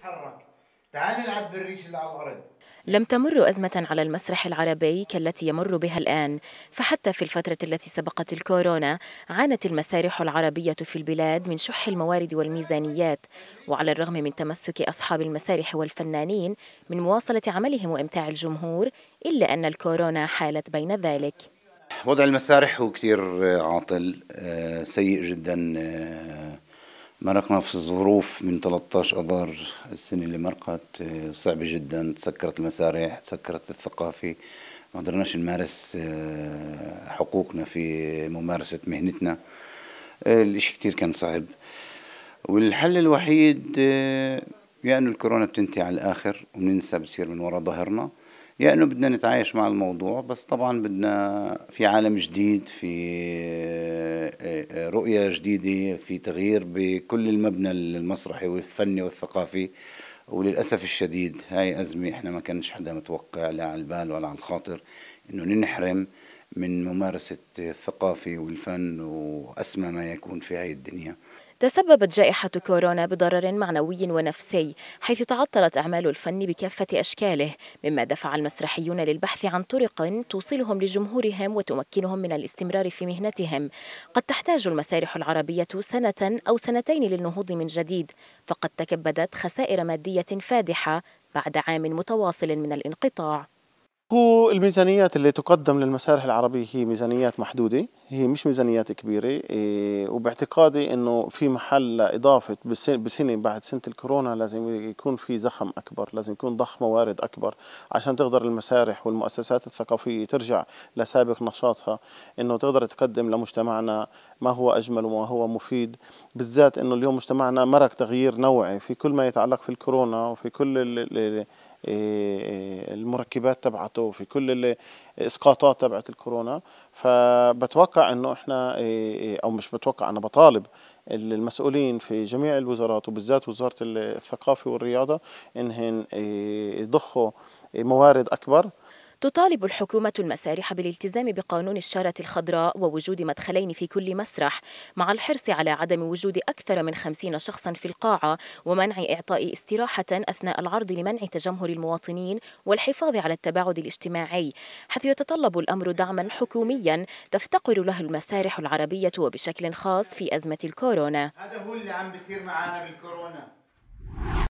تتحرك تعال نلعب بالريش اللي على الأرض لم تمر أزمة على المسرح العربي كالتي يمر بها الآن فحتى في الفترة التي سبقت الكورونا عانت المسارح العربية في البلاد من شح الموارد والميزانيات وعلى الرغم من تمسك أصحاب المسارح والفنانين من مواصلة عملهم وإمتاع الجمهور إلا أن الكورونا حالت بين ذلك وضع المسارح هو كثير عاطل آه، سيء جدا آه، مرقنا في ظروف من 13 اذار السنه اللي مرقت آه، صعبه جدا تسكرت المسارح تسكرت الثقافه ما قدرناش نمارس آه، حقوقنا في ممارسه مهنتنا آه، الاشي كتير كان صعب والحل الوحيد يعني الكورونا بتنتهي على الاخر وننسى بصير من وراء ظهرنا يا انه بدنا نتعايش مع الموضوع بس طبعا بدنا في عالم جديد في آه، رؤية جديدة في تغيير بكل المبنى المسرحي والفني والثقافي وللأسف الشديد هاي أزمة إحنا ما كانش حدا متوقع لا على البال ولا على الخاطر إنه ننحرم من ممارسة الثقافة والفن وأسمى ما يكون في هذه الدنيا تسببت جائحة كورونا بضرر معنوي ونفسي حيث تعطلت أعمال الفن بكافة أشكاله مما دفع المسرحيون للبحث عن طرق توصلهم لجمهورهم وتمكنهم من الاستمرار في مهنتهم قد تحتاج المسارح العربية سنة أو سنتين للنهوض من جديد فقد تكبدت خسائر مادية فادحة بعد عام متواصل من الانقطاع هو الميزانيات اللي تقدم للمسارح العربية هي ميزانيات محدودة هي مش ميزانيات كبيرة إيه، وباعتقادي انه في محل لإضافة بسنة بعد سنة الكورونا لازم يكون في زخم أكبر لازم يكون ضخ موارد أكبر عشان تقدر المسارح والمؤسسات الثقافية ترجع لسابق نشاطها انه تقدر تقدم لمجتمعنا ما هو أجمل وما هو مفيد بالذات انه اليوم مجتمعنا مرق تغيير نوعي في كل ما يتعلق في الكورونا وفي كل إيه، إيه، المركبات تبعته في كل الاسقاطات تبعت الكورونا فبتوقع انه احنا إيه، او مش بتوقع انا بطالب المسؤولين في جميع الوزارات وبالذات وزاره الثقافه والرياضه انهم يضخوا موارد اكبر تطالب الحكومة المسارح بالالتزام بقانون الشارة الخضراء ووجود مدخلين في كل مسرح مع الحرص على عدم وجود أكثر من خمسين شخصا في القاعة ومنع إعطاء استراحة أثناء العرض لمنع تجمهر المواطنين والحفاظ على التباعد الاجتماعي حيث يتطلب الأمر دعما حكوميا تفتقر له المسارح العربية وبشكل خاص في أزمة الكورونا هذا هو اللي عم بيصير معانا بالكورونا